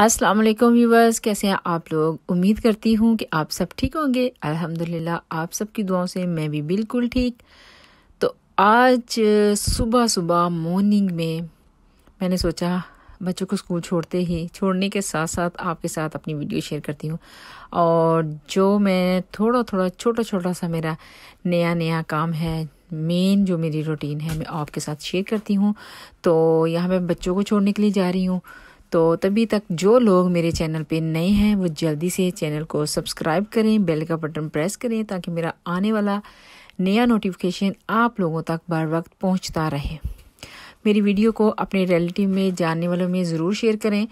अस्सलाम वालेकुम व्यूवर्स कैसे हैं आप लोग उम्मीद करती हूँ कि आप सब ठीक होंगे अल्हम्दुलिल्लाह आप सबकी दुआओं से मैं भी बिल्कुल ठीक तो आज सुबह सुबह मॉर्निंग में मैंने सोचा बच्चों को स्कूल छोड़ते ही छोड़ने के साथ साथ आपके साथ अपनी वीडियो शेयर करती हूँ और जो मैं थोड़ा थोड़ा छोटा छोटा सा मेरा नया नया काम है मेन जो मेरी रूटीन है मैं आपके साथ शेयर करती हूँ तो यहाँ मैं बच्चों को छोड़ने के लिए जा रही हूँ तो तभी तक जो लोग मेरे चैनल पे नए हैं वो जल्दी से चैनल को सब्सक्राइब करें बेल का बटन प्रेस करें ताकि मेरा आने वाला नया नोटिफिकेशन आप लोगों तक बार वक्त पहुंचता रहे मेरी वीडियो को अपने रिलेटिव में जानने वालों में ज़रूर शेयर करें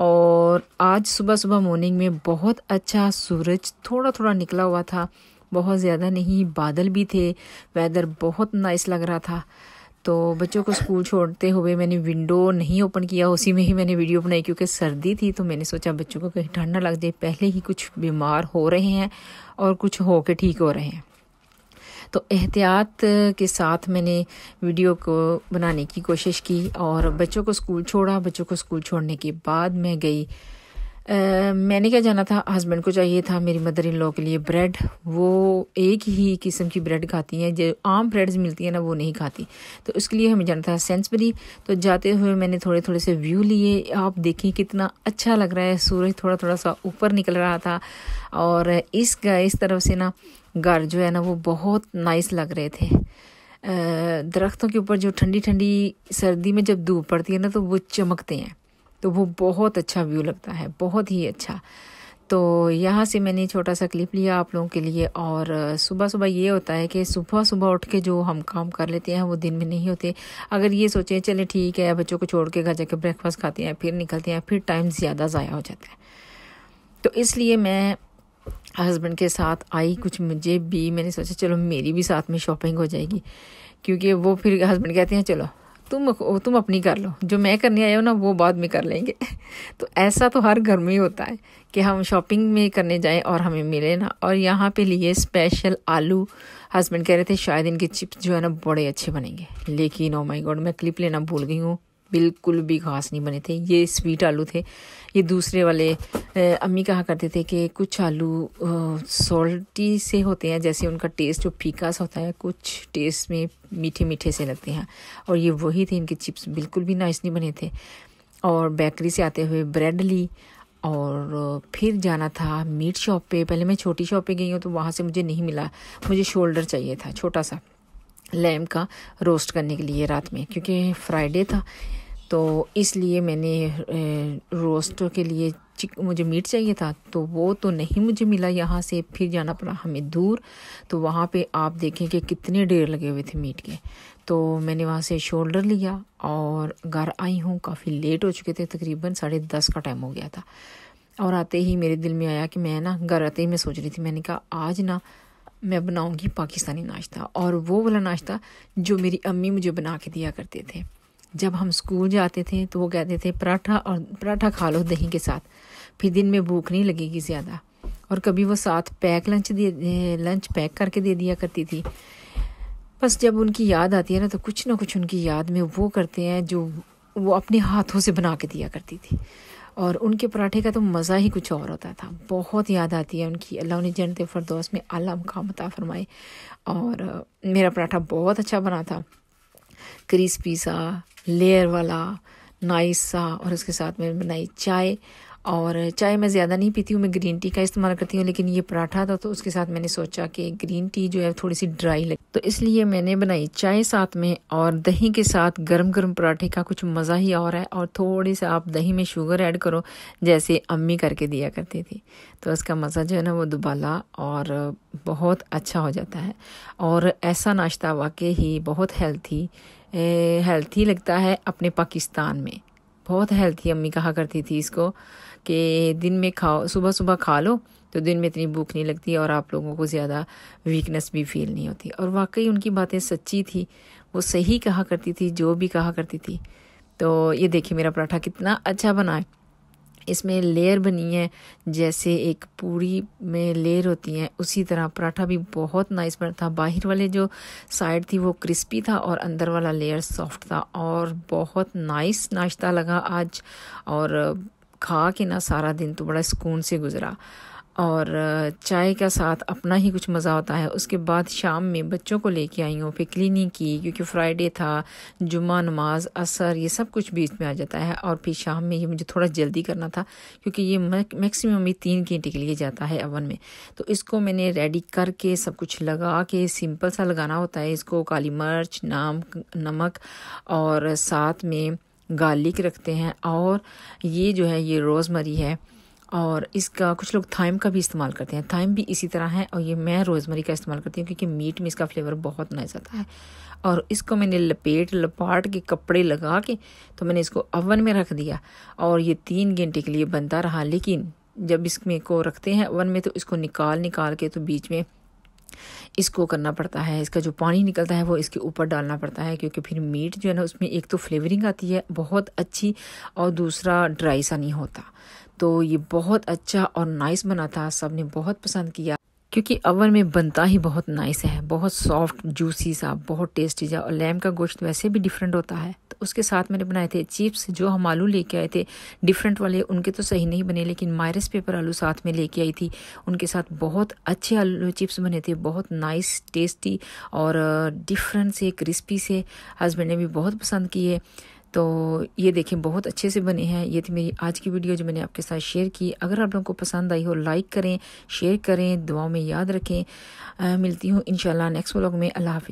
और आज सुबह सुबह मॉर्निंग में बहुत अच्छा सूरज थोड़ा थोड़ा निकला हुआ था बहुत ज़्यादा नहीं बादल भी थे वेदर बहुत नाइस लग रहा था तो बच्चों को स्कूल छोड़ते हुए मैंने विंडो नहीं ओपन किया उसी में ही मैंने वीडियो बनाई क्योंकि सर्दी थी तो मैंने सोचा बच्चों को कहीं ठंड ना लग जाए पहले ही कुछ बीमार हो रहे हैं और कुछ हो के ठीक हो रहे हैं तो एहतियात के साथ मैंने वीडियो को बनाने की कोशिश की और बच्चों को स्कूल छोड़ा बच्चों को स्कूल छोड़ने के बाद मैं गई मैंने क्या जाना था हस्बैंड को चाहिए था मेरी मदर इन लॉ के लिए ब्रेड वो एक ही किस्म की ब्रेड खाती हैं जो आम ब्रेड्स मिलती हैं ना वो नहीं खाती तो उसके लिए हमें जाना था सेंसबरी तो जाते हुए मैंने थोड़े थोड़े से व्यू लिए आप देखें कितना अच्छा लग रहा है सूरज थोड़ा थोड़ा सा ऊपर निकल रहा था और इस इस तरफ से ना घर जो है ना वो बहुत नाइस लग रहे थे दरख्तों के ऊपर जो ठंडी ठंडी सर्दी में जब धूप पड़ती है ना तो वो चमकते हैं तो वो बहुत अच्छा व्यू लगता है बहुत ही अच्छा तो यहाँ से मैंने छोटा सा क्लिप लिया आप लोगों के लिए और सुबह सुबह ये होता है कि सुबह सुबह उठ के जो हम काम कर लेते हैं वो दिन में नहीं होते अगर ये सोचें चले ठीक है बच्चों को छोड़ के घर जाके ब्रेकफास्ट खाते हैं फिर निकलते हैं फिर टाइम ज़्यादा ज़ाया हो जाता है तो इसलिए मैं हस्बैंड के साथ आई कुछ मुझे भी मैंने सोचा चलो मेरी भी साथ में शॉपिंग हो जाएगी क्योंकि वो फिर हस्बैंड कहते हैं चलो तुम तुम अपनी कर लो जो मैं करने आया हूँ ना वो बाद में कर लेंगे तो ऐसा तो हर घर में होता है कि हम शॉपिंग में करने जाएं और हमें मिले ना और यहाँ पे लिए स्पेशल आलू हस्बैंड कह रहे थे शायद इनके चिप्स जो है ना बड़े अच्छे बनेंगे लेकिन ओ माय गॉड मैं क्लिप लेना भूल गई हूँ बिल्कुल भी घास नहीं बने थे ये स्वीट आलू थे ये दूसरे वाले अम्मी कहा करते थे कि कुछ आलू सॉल्टी से होते हैं जैसे उनका टेस्ट जो फीका सा होता है कुछ टेस्ट में मीठे मीठे से लगते हैं और ये वही थे इनके चिप्स बिल्कुल भी नाइस नहीं बने थे और बेकरी से आते हुए ब्रेड ली और फिर जाना था मीट शॉप पे पहले मैं छोटी शॉप पे गई हूँ तो वहाँ से मुझे नहीं मिला मुझे शोल्डर चाहिए था छोटा सा लैम का रोस्ट करने के लिए रात में क्योंकि फ्राइडे था तो इसलिए मैंने रोस्ट के लिए चिक मुझे मीट चाहिए था तो वो तो नहीं मुझे मिला यहाँ से फिर जाना पड़ा हमें दूर तो वहाँ पे आप देखें कि कितने ढेर लगे हुए थे मीट के तो मैंने वहाँ से शोल्डर लिया और घर आई हूँ काफ़ी लेट हो चुके थे तकरीबन साढ़े दस का टाइम हो गया था और आते ही मेरे दिल में आया कि मैं ना घर आते ही मैं सोच रही थी मैंने कहा आज ना मैं बनाऊंगी पाकिस्तानी नाश्ता और वो वाला नाश्ता जो मेरी अम्मी मुझे बना के दिया करते थे जब हम स्कूल जाते थे तो वो कहते थे पराठा और पराठा खा लो दही के साथ फिर दिन में भूख नहीं लगेगी ज़्यादा और कभी वो साथ पैक लंच दे लंच पैक करके दे दिया करती थी बस जब उनकी याद आती है ना तो कुछ ना कुछ उनकी याद में वो करते हैं जो वो अपने हाथों से बना के दिया करती थी और उनके पराठे का तो मज़ा ही कुछ और होता था बहुत याद आती है उनकी अल्लाह उन्हें जन्नत फरदोस में आला का अता फरमाए और मेरा पराठा बहुत अच्छा बना था क्रिस्पी सा लेयर वाला नाइस सा और उसके साथ मैंने बनाई चाय और चाय मैं ज़्यादा नहीं पीती हूँ मैं ग्रीन टी का इस्तेमाल करती हूँ लेकिन ये पराठा था तो उसके साथ मैंने सोचा कि ग्रीन टी जो है थोड़ी सी ड्राई लगी तो इसलिए मैंने बनाई चाय साथ में और दही के साथ गर्म गर्म पराठे का कुछ मज़ा ही और है और थोड़े सा आप दही में शुगर ऐड करो जैसे अम्मी करके दिया करती थी तो उसका मज़ा जो है ना वो दुबाला और बहुत अच्छा हो जाता है और ऐसा नाश्ता वाकई ही बहुत हेल्थी हेल्थी लगता है अपने पाकिस्तान में बहुत हेल्थी अम्मी कहा करती थी इसको कि दिन में खाओ सुबह सुबह खा लो तो दिन में इतनी भूख नहीं लगती और आप लोगों को ज़्यादा वीकनेस भी फील नहीं होती और वाकई उनकी बातें सच्ची थी वो सही कहा करती थी जो भी कहा करती थी तो ये देखिए मेरा पराठा कितना अच्छा बना है इसमें लेयर बनी है जैसे एक पूरी में लेयर होती है उसी तरह पराठा भी बहुत नाइस बना था बाहर वाले जो साइड थी वो क्रिस्पी था और अंदर वाला लेयर सॉफ्ट था और बहुत नाइस नाश्ता लगा आज और खा के ना सारा दिन तो बड़ा सुकून से गुज़रा और चाय का साथ अपना ही कुछ मज़ा होता है उसके बाद शाम में बच्चों को लेके आई हूँ फिर क्लिनिंग की क्योंकि फ्राइडे था जुम्मा नमाज असर ये सब कुछ बीच में आ जाता है और फिर शाम में ये मुझे थोड़ा जल्दी करना था क्योंकि ये मैक्सिमम ये तीन घंटे के लिए जाता है अवन में तो इसको मैंने रेडी करके सब कुछ लगा के सिंपल सा लगाना होता है इसको काली मिर्च नाम नमक और साथ में गार्लिक रखते हैं और ये जो है ये रोज़मरी है और इसका कुछ लोग थाइम का भी इस्तेमाल करते हैं थाइम भी इसी तरह है और ये मैं रोज़मरी का इस्तेमाल करती हूँ क्योंकि मीट में इसका फ्लेवर बहुत नज़र आता है और इसको मैंने लपेट लपाट के कपड़े लगा के तो मैंने इसको अवन में रख दिया और ये तीन घंटे के लिए बनता रहा लेकिन जब इसमें को रखते हैं ओवन में तो इसको निकाल निकाल के तो बीच में इसको करना पड़ता है इसका जो पानी निकलता है वो इसके ऊपर डालना पड़ता है क्योंकि फिर मीट जो है ना उसमें एक तो फ्लेवरिंग आती है बहुत अच्छी और दूसरा ड्राई सा नहीं होता तो ये बहुत अच्छा और नाइस बना था सब ने बहुत पसंद किया क्योंकि अवन में बनता ही बहुत नाइस है बहुत सॉफ्ट जूसी सा बहुत टेस्टी सा और लैम का गोश्त वैसे भी डिफरेंट होता है तो उसके साथ मैंने बनाए थे चिप्स जो हम आलू लेके आए थे डिफरेंट वाले उनके तो सही नहीं बने लेकिन मायरस पेपर आलू साथ में लेके आई थी उनके साथ बहुत अच्छे आलू चिप्स बने थे बहुत नाइस टेस्टी और डिफरेंट से क्रिस्पी से हस्बैंड ने भी बहुत पसंद किए तो ये देखें बहुत अच्छे से बने हैं ये थी मेरी आज की वीडियो जो मैंने आपके साथ शेयर की अगर आप लोगों को पसंद आई हो लाइक करें शेयर करें दुआओं में याद रखें आ, मिलती हूँ इन नेक्स्ट व्लॉग में अल्लाह हाफि